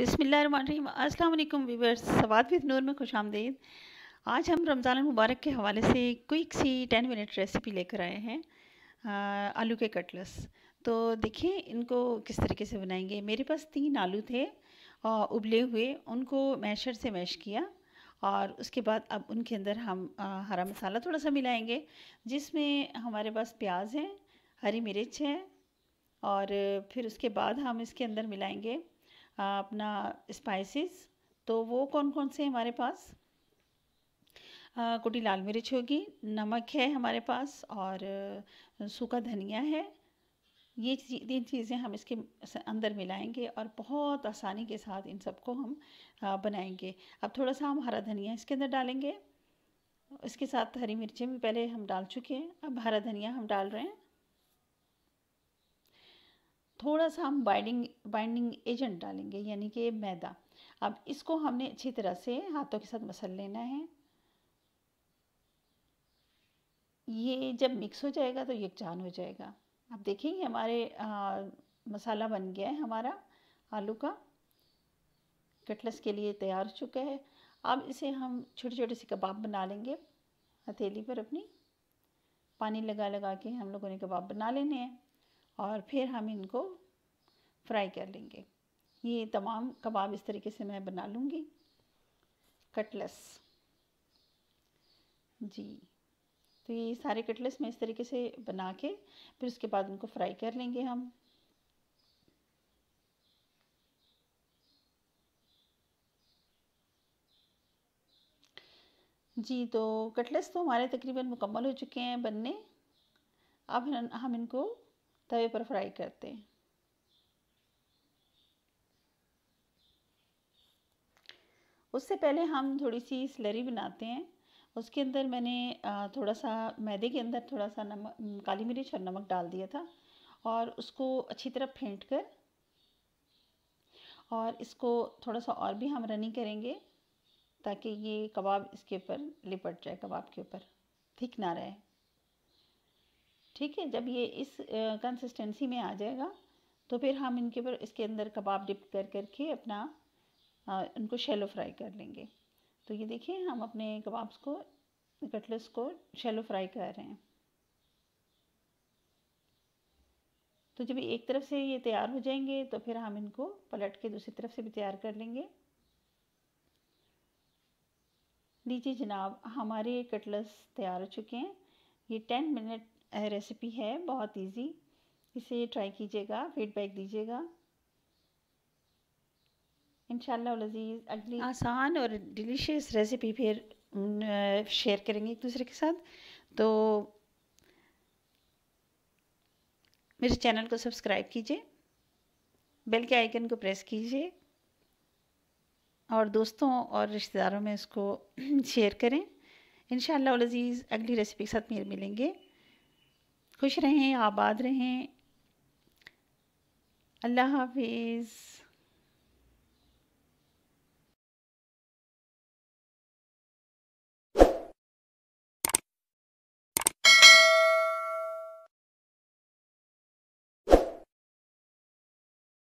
बिसमीम अल्लाम वीवर्स सवाद विद नूर में खुश आमदीद आज हम रमज़ान मुबारक के हवाले से क्विक सी टेन मिनट रेसिपी लेकर आए हैं आलू के कटलस तो देखिए इनको किस तरीके से बनाएंगे मेरे पास तीन आलू थे और उबले हुए उनको मैशर से मैश किया और उसके बाद अब उनके अंदर हम आ, हरा मसाला थोड़ा सा मिलाएंगे जिसमें हमारे पास प्याज है हरी मिर्च है और फिर उसके बाद हम इसके अंदर मिलाएंगे अपना स्पाइसेस तो वो कौन कौन से हमारे पास कुटी लाल मिर्च होगी नमक है हमारे पास और सूखा धनिया है ये तीन चीज़ें हम इसके अंदर मिलाएंगे और बहुत आसानी के साथ इन सबको हम बनाएंगे अब थोड़ा सा हम हरा धनिया इसके अंदर डालेंगे इसके साथ हरी मिर्चें भी पहले हम डाल चुके हैं अब हरा धनिया हम डाल रहे हैं थोड़ा सा हम बाइंडिंग बाइंडिंग एजेंट डालेंगे यानी कि मैदा अब इसको हमने अच्छी तरह से हाथों के साथ मसल लेना है ये जब मिक्स हो जाएगा तो यकजान हो जाएगा अब देखेंगे हमारे आ, मसाला बन गया है हमारा आलू का कटलस के लिए तैयार हो चुका है अब इसे हम छोटे छोटे से कबाब बना लेंगे हथेली पर अपनी पानी लगा लगा के हम लोगों ने कबाब बना लेने हैं और फिर हम इनको फ्राई कर लेंगे ये तमाम कबाब इस तरीके से मैं बना लूँगी कटलेस जी तो ये सारे कटलेस मैं इस तरीके से बना के फिर उसके बाद उनको फ्राई कर लेंगे हम जी तो कटलेस तो हमारे तकरीबन मुकम्मल हो चुके हैं बनने अब हम इनको तवे पर फ्राई करते हैं उससे पहले हम थोड़ी सी स्लरी बनाते हैं उसके अंदर मैंने थोड़ा सा मैदे के अंदर थोड़ा सा नमक काली मिर्च और नमक डाल दिया था और उसको अच्छी तरह फेंट कर और इसको थोड़ा सा और भी हम रनिंग करेंगे ताकि ये कबाब इसके ऊपर लिपट जाए कबाब के ऊपर थिक ना रहे ठीक है जब ये इस कंसिस्टेंसी में आ जाएगा तो फिर हम इनके ऊपर इसके अंदर कबाब डिप कर करके अपना आ, इनको शेलो फ्राई कर लेंगे तो ये देखिए हम अपने कबाब्स को कटलेट्स को शेलो फ्राई कर रहे हैं तो जब एक तरफ से ये तैयार हो जाएंगे तो फिर हम इनको पलट के दूसरी तरफ से भी तैयार कर लेंगे लीजिए जनाब हमारे कटलेट्स तैयार हो चुके हैं ये टेन मिनट रेसिपी है बहुत इजी इसे ट्राई कीजिएगा फीडबैक दीजिएगा इन अगली आसान और डिलीशियस रेसिपी फिर शेयर करेंगे एक दूसरे के साथ तो मेरे चैनल को सब्सक्राइब कीजिए बेल के आइकन को प्रेस कीजिए और दोस्तों और रिश्तेदारों में इसको शेयर करें इन लजीज़ अगली रेसिपी के साथ मेरे मिलेंगे खुश रहें आबाद रहें अल्लाह हाफिज़